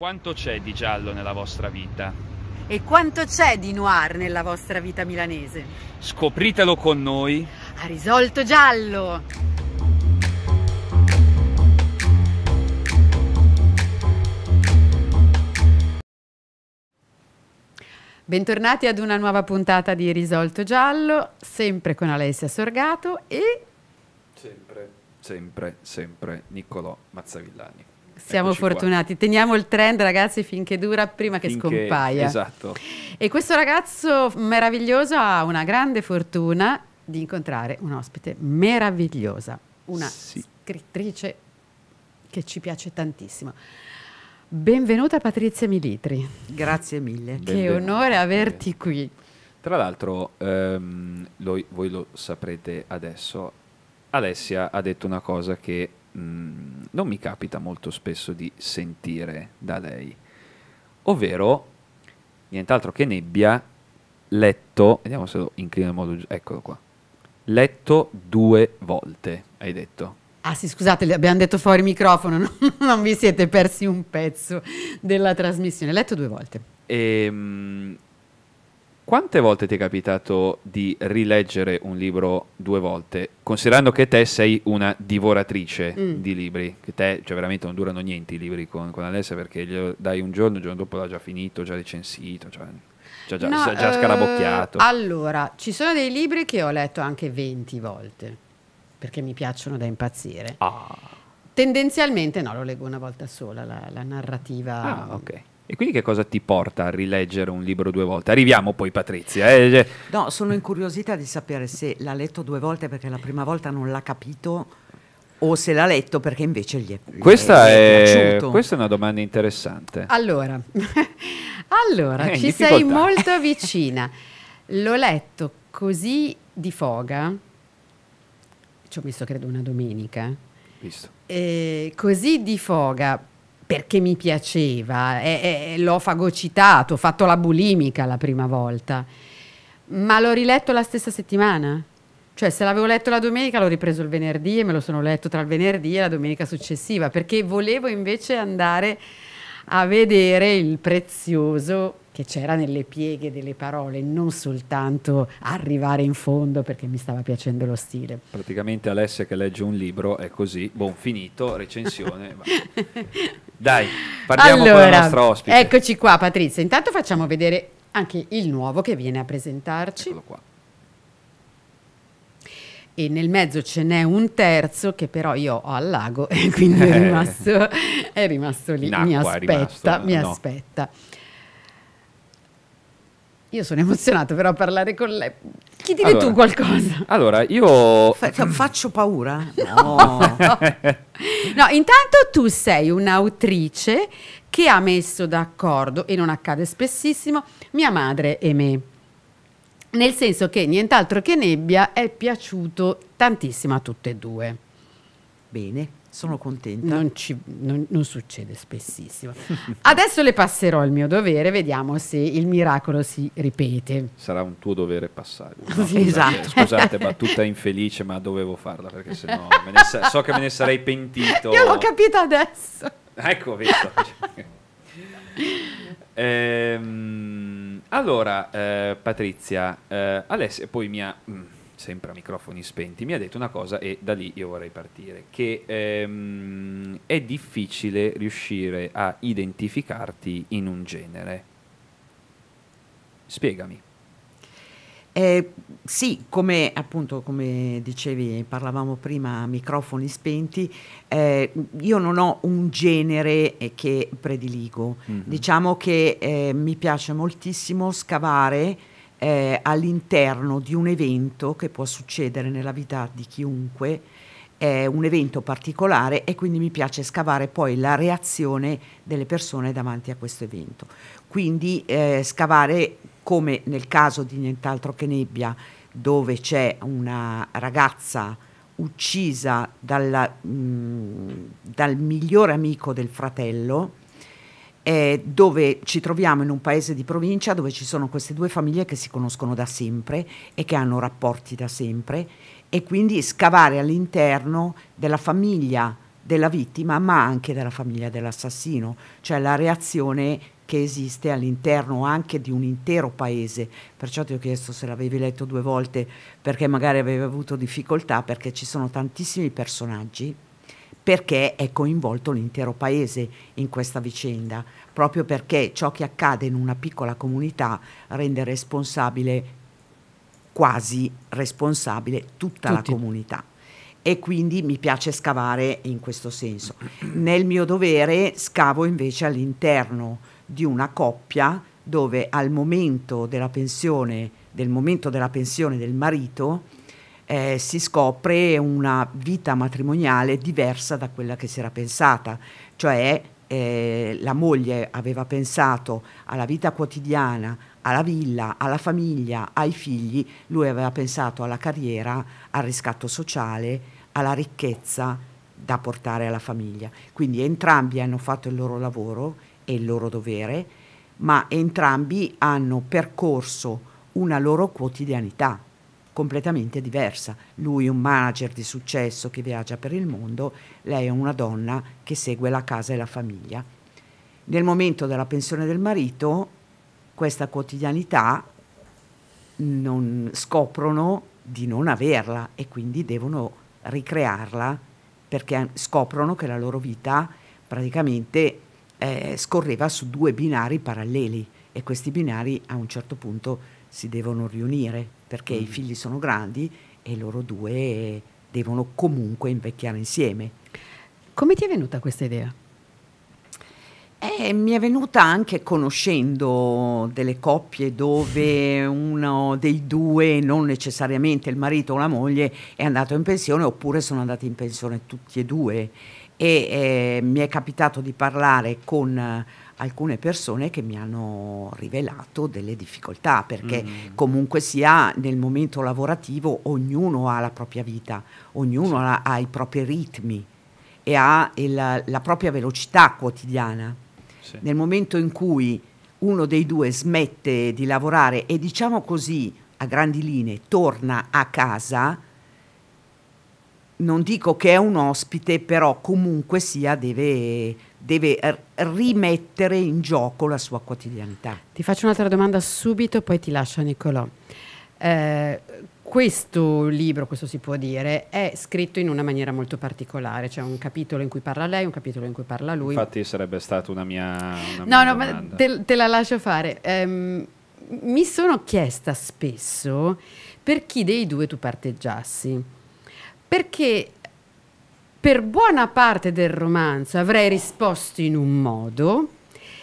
Quanto c'è di giallo nella vostra vita? E quanto c'è di noir nella vostra vita milanese? Scopritelo con noi. A risolto giallo! Bentornati ad una nuova puntata di Risolto Giallo, sempre con Alessia Sorgato e... Sempre, sempre, sempre Niccolò Mazzavillani. Siamo Eccoci fortunati. Qua. Teniamo il trend, ragazzi, finché dura, prima finché, che scompaia. Esatto. E questo ragazzo meraviglioso ha una grande fortuna di incontrare un'ospite meravigliosa, una sì. scrittrice che ci piace tantissimo. Benvenuta Patrizia Militri. Grazie mille. Che Benvenuta. onore averti qui. Tra l'altro, ehm, lo, voi lo saprete adesso, Alessia ha detto una cosa che Mm, non mi capita molto spesso di sentire da lei, ovvero nient'altro che nebbia, letto, vediamo se lo inclino in modo giusto, eccolo qua, letto due volte, hai detto. Ah sì, scusate, abbiamo detto fuori microfono, non, non vi siete persi un pezzo della trasmissione, letto due volte. Ehm... Quante volte ti è capitato di rileggere un libro due volte, considerando che te sei una divoratrice mm. di libri, che te, cioè veramente non durano niente i libri con, con Alessia perché glielo dai un giorno, il giorno dopo l'ha già finito, già recensito, già, già, già, no, già scarabocchiato. Eh, allora, ci sono dei libri che ho letto anche 20 volte, perché mi piacciono da impazzire. Ah. Tendenzialmente no, lo leggo una volta sola, la, la narrativa... Ah, ok e quindi che cosa ti porta a rileggere un libro due volte? Arriviamo poi Patrizia. Eh. Cioè no, sono incuriosita di sapere se l'ha letto due volte perché la prima volta non l'ha capito o se l'ha letto perché invece gli è, questa è, è Questa è una domanda interessante. Allora, allora eh, ci sei molto vicina. L'ho letto così di foga, ci ho messo credo una domenica. Visto. Eh, così di foga perché mi piaceva, e, e, l'ho fagocitato, ho fatto la bulimica la prima volta, ma l'ho riletto la stessa settimana. Cioè, se l'avevo letto la domenica, l'ho ripreso il venerdì e me lo sono letto tra il venerdì e la domenica successiva, perché volevo invece andare a vedere il prezioso che c'era nelle pieghe delle parole, non soltanto arrivare in fondo perché mi stava piacendo lo stile. Praticamente Alessia che legge un libro è così, buon finito, recensione. Dai, parliamo allora, con la nostra ospite. Eccoci qua Patrizia, intanto facciamo vedere anche il nuovo che viene a presentarci. Eccolo qua e nel mezzo ce n'è un terzo che però io ho al lago e quindi è eh. rimasto, è rimasto lì, mi aspetta, rimasto, mi no. aspetta. Io sono emozionata però a parlare con lei. Chiedile allora, tu qualcosa. Allora, io... F- faccio paura? No. no, intanto tu sei un'autrice che ha messo d'accordo, e non accade spessissimo, mia madre e me. Nel senso che nient'altro che nebbia è piaciuto tantissimo a tutte e due. Bene. Sono contenta. Non, ci, non, non succede spessissimo. Adesso le passerò il mio dovere, vediamo se il miracolo si ripete. Sarà un tuo dovere passare. No? Sì, esatto. Scusate, battuta infelice, ma dovevo farla perché sennò so che me ne sarei pentito. Io l'ho capito adesso. Ecco, visto. ehm, allora, eh, Patrizia, eh, Alessia, poi mia... Mh, mm, sempre a microfoni spenti, mi ha detto una cosa e da lì io vorrei partire, che ehm, è difficile riuscire a identificarti in un genere. Spiegami. Eh, sì, come appunto come dicevi, parlavamo prima a microfoni spenti, eh, io non ho un genere eh, che prediligo. Mm -hmm. Diciamo che eh, mi piace moltissimo scavare eh, all'interno di un evento che può succedere nella vita di chiunque, è un evento particolare e quindi mi piace scavare poi la reazione delle persone davanti a questo evento. Quindi eh, scavare come nel caso di nient'altro che nebbia, dove c'è una ragazza uccisa dalla, mh, mm, dal migliore amico del fratello, eh, dove ci troviamo in un paese di provincia dove ci sono queste due famiglie che si conoscono da sempre e che hanno rapporti da sempre e quindi scavare all'interno della famiglia della vittima ma anche della famiglia dell'assassino, cioè la reazione che esiste all'interno anche di un intero paese. Perciò ti ho chiesto se l'avevi letto due volte perché magari avevi avuto difficoltà, perché ci sono tantissimi personaggi, perché è coinvolto l'intero paese in questa vicenda proprio perché ciò che accade in una piccola comunità rende responsabile, quasi responsabile, tutta Tutti. la comunità. E quindi mi piace scavare in questo senso. Nel mio dovere scavo invece all'interno di una coppia dove al momento della pensione, del momento della pensione del marito, eh, si scopre una vita matrimoniale diversa da quella che si era pensata, cioè eh, la moglie aveva pensato alla vita quotidiana, alla villa, alla famiglia, ai figli, lui aveva pensato alla carriera, al riscatto sociale, alla ricchezza da portare alla famiglia. Quindi entrambi hanno fatto il loro lavoro e il loro dovere, ma entrambi hanno percorso una loro quotidianità completamente diversa. Lui è un manager di successo che viaggia per il mondo, lei è una donna che segue la casa e la famiglia. Nel momento della pensione del marito, questa quotidianità non, scoprono di non averla e quindi devono ricrearla perché scoprono che la loro vita praticamente eh, scorreva su due binari paralleli e questi binari a un certo punto si devono riunire perché mm. i figli sono grandi e loro due devono comunque invecchiare insieme. Come ti è venuta questa idea? Eh, mi è venuta anche conoscendo delle coppie dove uno dei due, non necessariamente il marito o la moglie, è andato in pensione oppure sono andati in pensione tutti e due e eh, mi è capitato di parlare con eh, alcune persone che mi hanno rivelato delle difficoltà perché mm. comunque sia nel momento lavorativo ognuno ha la propria vita, ognuno ha, ha i propri ritmi e ha il, la propria velocità quotidiana. Sì. Nel momento in cui uno dei due smette di lavorare e diciamo così a grandi linee torna a casa, non dico che è un ospite, però comunque sia deve, deve rimettere in gioco la sua quotidianità. Ti faccio un'altra domanda subito, poi ti lascio Nicolò. Eh, questo libro, questo si può dire, è scritto in una maniera molto particolare, c'è un capitolo in cui parla lei, un capitolo in cui parla lui. Infatti sarebbe stata una mia... Una no, mia no, domanda. ma te, te, la lascio fare. Um, mi sono chiesta spesso per chi dei due tu parteggiassi perché per buona parte del romanzo avrei risposto in un modo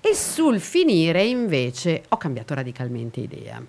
e sul finire invece ho cambiato radicalmente idea.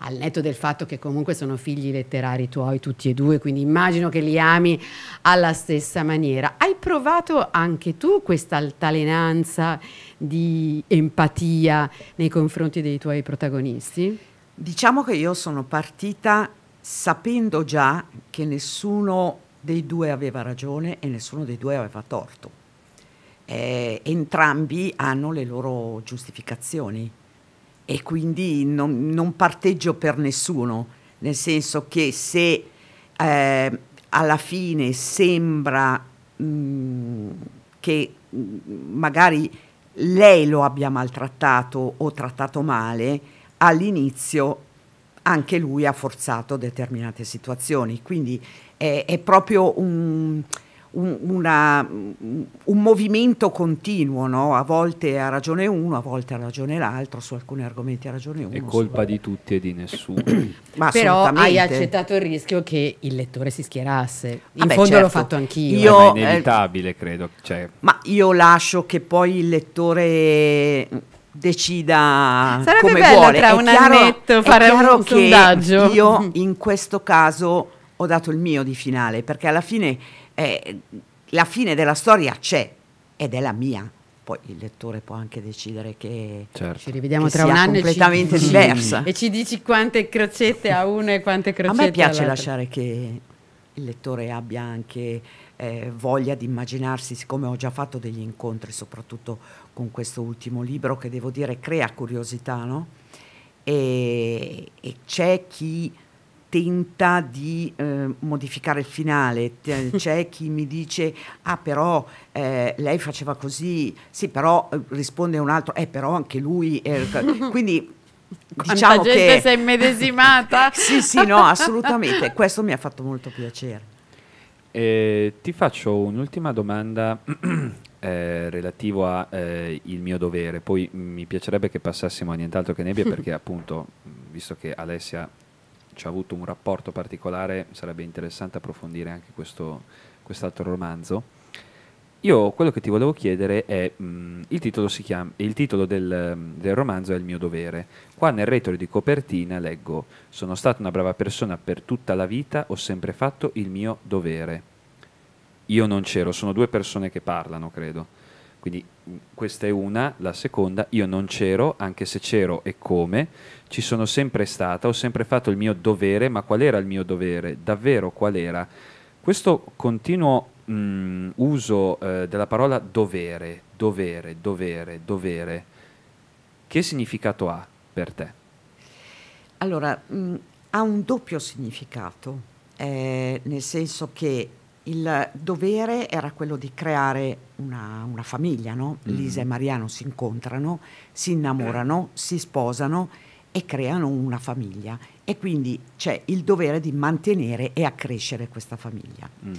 Al netto del fatto che comunque sono figli letterari tuoi tutti e due, quindi immagino che li ami alla stessa maniera. Hai provato anche tu questa altalenanza di empatia nei confronti dei tuoi protagonisti? Diciamo che io sono partita sapendo già che nessuno dei due aveva ragione e nessuno dei due aveva torto. Eh, entrambi hanno le loro giustificazioni e quindi non, non parteggio per nessuno, nel senso che se eh, alla fine sembra mh, mm, che mh, mm, magari lei lo abbia maltrattato o trattato male, all'inizio anche lui ha forzato determinate situazioni. Quindi è, è proprio un, un, una, un, movimento continuo, no? a volte ha ragione uno, a volte ha ragione l'altro, su alcuni argomenti ha ragione uno. È colpa su... di tutti e di nessuno. Però hai accettato il rischio che il lettore si schierasse. In Vabbè, ah fondo certo. l'ho fatto anch'io. Io, è eh, inevitabile, eh, credo. Cioè. Ma io lascio che poi il lettore decida Sarebbe come bello vuole. tra è un chiaro, annetto fare un sondaggio. Io in questo caso ho dato il mio di finale perché alla fine eh, la fine della storia c'è ed è la mia. Poi il lettore può anche decidere che certo. ci rivediamo che tra un anno completamente e ci... diversa. e ci dici quante crocette a uno e quante crocette all'altro. A me piace lasciare che il lettore abbia anche eh, voglia di immaginarsi, siccome ho già fatto degli incontri, soprattutto con questo ultimo libro, che devo dire crea curiosità, no? e, e c'è chi tenta di eh, modificare il finale, c'è chi mi dice ah però eh, lei faceva così, sì però eh, risponde un altro, eh però anche lui, eh, quindi diciamo Quanta gente che... si è immedesimata? sì sì no assolutamente, questo mi ha fatto molto piacere eh, ti faccio un'ultima domanda eh, relativo al eh, mio dovere, poi mi piacerebbe che passassimo a nient'altro che nebbia perché appunto, visto che Alessia ci ha avuto un rapporto particolare, sarebbe interessante approfondire anche questo, quest'altro romanzo. Io quello che ti volevo chiedere è, mh, mm, il, titolo chiama, il titolo, del, mm, del romanzo è Il mio dovere. Qua nel retro di copertina leggo, sono stata una brava persona per tutta la vita, ho sempre fatto il mio dovere. Io non c'ero, sono due persone che parlano, credo. Quindi mm, questa è una, la seconda, io non c'ero, anche se c'ero e come, ci sono sempre stata, ho sempre fatto il mio dovere, ma qual era il mio dovere? Davvero qual era? Questo continuo mh, mm, uso eh, della parola dovere, dovere, dovere, dovere, che significato ha per te? Allora, mh, mm, ha un doppio significato, eh, nel senso che il dovere era quello di creare una, una famiglia, no? mm. Lisa e Mariano si incontrano, si innamorano, eh. si sposano e creano una famiglia e quindi c'è il dovere di mantenere e accrescere questa famiglia. Mm.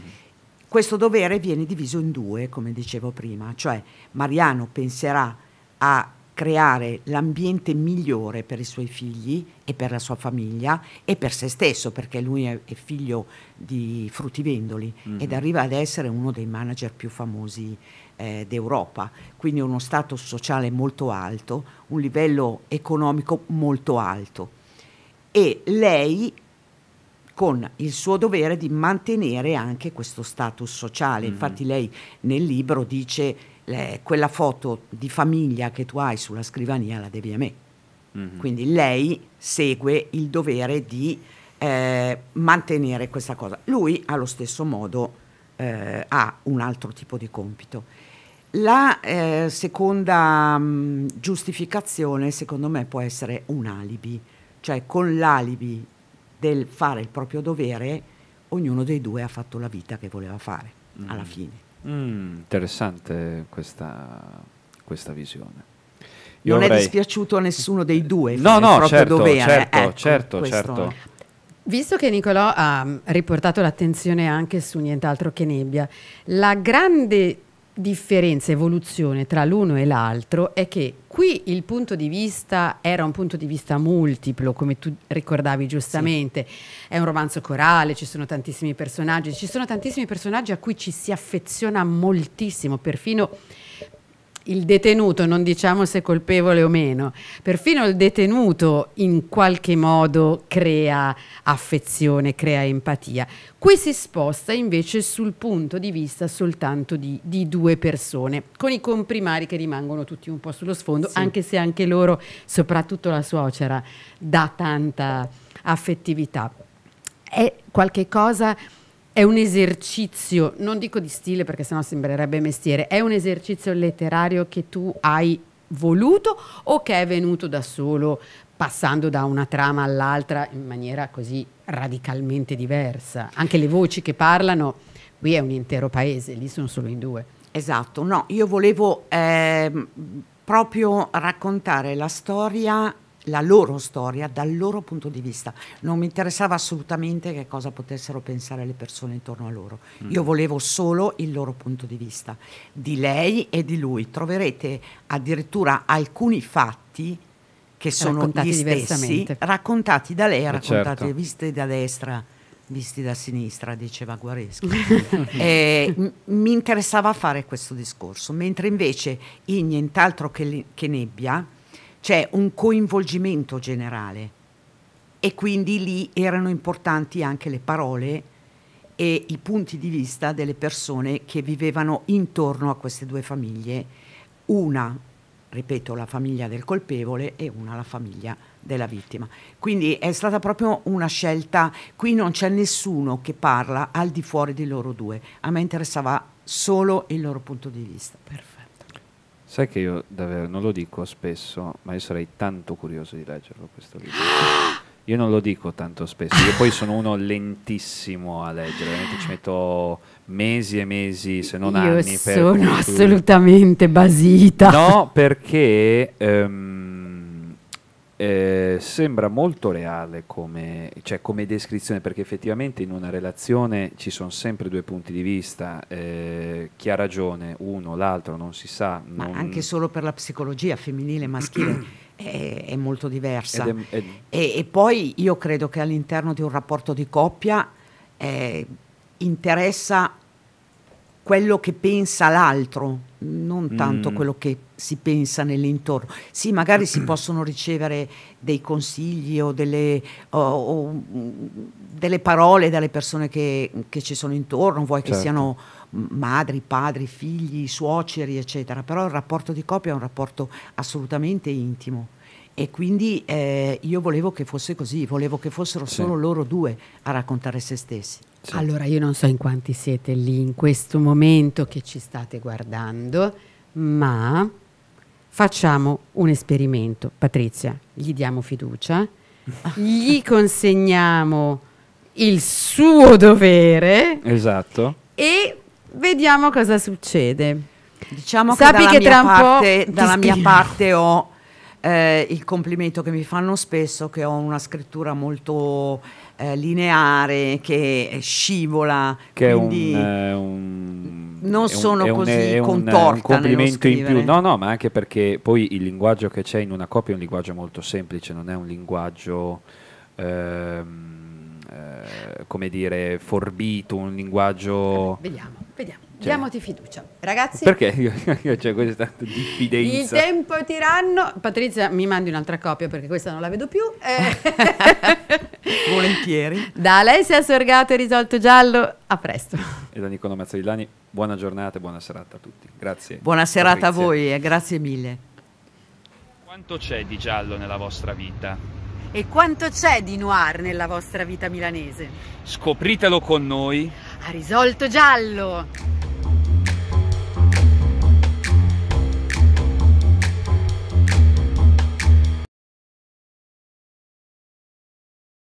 Questo dovere viene diviso in due, come dicevo prima, cioè Mariano penserà a creare l'ambiente migliore per i suoi figli e per la sua famiglia e per se stesso, perché lui è, figlio di fruttivendoli mm -hmm. ed arriva ad essere uno dei manager più famosi eh, d'Europa, quindi uno stato sociale molto alto, un livello economico molto alto. E lei con il suo dovere di mantenere anche questo status sociale. Mm. Infatti lei nel libro dice eh, quella foto di famiglia che tu hai sulla scrivania la devi a me. Mm. Quindi lei segue il dovere di eh, mantenere questa cosa. Lui allo stesso modo eh, ha un altro tipo di compito. La eh, seconda mh, mm, giustificazione secondo me può essere un alibi, cioè con l'alibi del fare il proprio dovere, ognuno dei due ha fatto la vita che voleva fare mm. alla fine. Mm, interessante questa, questa visione. Io non avrei... è dispiaciuto a nessuno dei due no, no, il proprio certo, dovere. Eh, certo, ecco, certo, certo. Visto che Nicolò ha riportato l'attenzione anche su nient'altro che nebbia, la grande differenza, evoluzione tra l'uno e l'altro è che qui il punto di vista era un punto di vista multiplo, come tu ricordavi giustamente, sì. è un romanzo corale, ci sono tantissimi personaggi, ci sono tantissimi personaggi a cui ci si affeziona moltissimo, perfino il detenuto, non diciamo se colpevole o meno, perfino il detenuto in qualche modo crea affezione, crea empatia. Qui si sposta invece sul punto di vista soltanto di, di due persone, con i comprimari che rimangono tutti un po' sullo sfondo, sì. anche se anche loro, soprattutto la suocera, dà tanta affettività. È qualche cosa è un esercizio, non dico di stile perché sennò sembrerebbe mestiere, è un esercizio letterario che tu hai voluto o che è venuto da solo passando da una trama all'altra in maniera così radicalmente diversa. Anche le voci che parlano, qui è un intero paese, lì sono solo in due. Esatto, no, io volevo eh, proprio raccontare la storia la loro storia dal loro punto di vista. Non mi interessava assolutamente che cosa potessero pensare le persone intorno a loro. Mm. Io volevo solo il loro punto di vista, di lei e di lui. Troverete addirittura alcuni fatti che sono raccontati gli stessi, raccontati da lei, eh, raccontati certo. visti da destra, visti da sinistra, diceva Guareschi. eh, mi interessava fare questo discorso, mentre invece in nient'altro che, che nebbia, c'è un coinvolgimento generale e quindi lì erano importanti anche le parole e i punti di vista delle persone che vivevano intorno a queste due famiglie, una, ripeto, la famiglia del colpevole e una la famiglia della vittima. Quindi è stata proprio una scelta, qui non c'è nessuno che parla al di fuori di loro due, a me interessava solo il loro punto di vista. Perfetto. Sai che io davvero non lo dico spesso, ma io sarei tanto curioso di leggerlo questo libro. Io non lo dico tanto spesso, io poi sono uno lentissimo a leggere, veramente ci metto mesi e mesi, se non io anni. Io sono assolutamente basita. No, perché... Um, eh, sembra molto reale come, cioè come, descrizione perché effettivamente in una relazione ci sono sempre due punti di vista eh, chi ha ragione uno l'altro non si sa ma non... anche solo per la psicologia femminile e maschile è, è, molto diversa è, è... E, e, poi io credo che all'interno di un rapporto di coppia eh, interessa quello che pensa l'altro, non tanto mm. quello che si pensa nell'intorno. Sì, magari si possono ricevere dei consigli o delle, o, o, delle parole dalle persone che, che, ci sono intorno, vuoi certo. che siano certo. madri, padri, figli, suoceri, eccetera, però il rapporto di coppia è un rapporto assolutamente intimo e quindi eh, io volevo che fosse così, volevo che fossero sì. solo loro due a raccontare se stessi. Sì. Allora io non so in quanti siete lì in questo momento che ci state guardando, ma facciamo un esperimento. Patrizia, gli diamo fiducia, gli consegniamo il suo dovere. Esatto. E vediamo cosa succede. Diciamo Sappi che, che tra parte, dalla mia parte ho eh, il complimento che mi fanno spesso che ho una scrittura molto eh, lineare, che scivola. Che quindi è un, eh, un, non è sono un, così è contorta. Un complimento in più. No, no, ma anche perché poi il linguaggio che c'è in una copia è un linguaggio molto semplice, non è un linguaggio. Ehm, eh, come dire, forbito, un linguaggio... Vediamo. Cioè, Diamoti fiducia, ragazzi. Perché io, io c'è questa diffidenza? Il tempo è tiranno. Patrizia, mi mandi un'altra copia perché questa non la vedo più. Eh. Volentieri. Da Alessia Sorgato e Risolto Giallo, a presto. E da Nicola Mazzoillani, buona giornata e buona serata a tutti. Grazie. Buona serata Patrizia. a voi e grazie mille. Quanto c'è di giallo nella vostra vita? E quanto c'è di noir nella vostra vita milanese? Scopritelo con noi a risolto giallo.